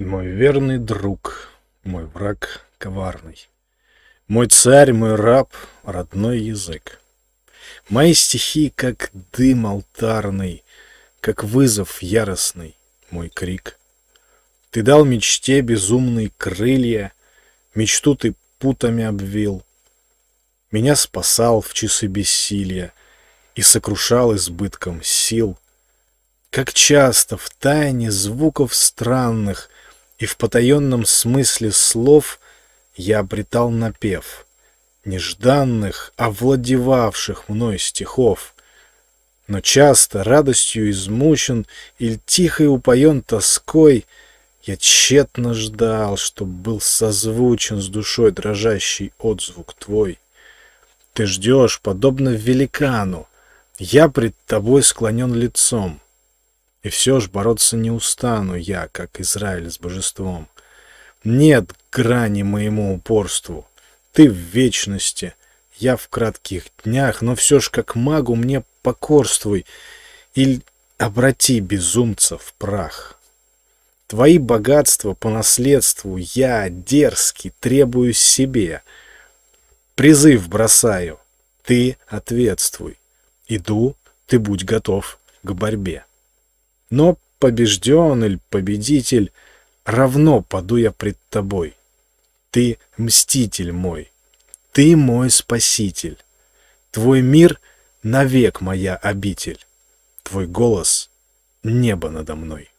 Мой верный друг, мой враг коварный, Мой царь, мой раб, родной язык. Мои стихи, как дым алтарный, Как вызов яростный, мой крик. Ты дал мечте безумные крылья, Мечту ты путами обвил. Меня спасал в часы бессилия И сокрушал избытком сил. Как часто в тайне звуков странных — и в потаенном смысле слов я обретал напев нежданных, овладевавших мной стихов. Но часто радостью измучен или тихо упоен тоской, я тщетно ждал, чтоб был созвучен с душой дрожащий отзвук твой. Ты ждешь, подобно великану, я пред тобой склонен лицом — и все ж бороться не устану я, как Израиль с божеством. Нет грани моему упорству. Ты в вечности, я в кратких днях, но все ж как магу мне покорствуй или обрати безумца в прах. Твои богатства по наследству я, дерзкий, требую себе. Призыв бросаю, ты ответствуй. Иду, ты будь готов к борьбе. Но побежден или победитель, равно паду я пред тобой. Ты мститель мой, ты мой спаситель. Твой мир навек моя обитель, твой голос — небо надо мной.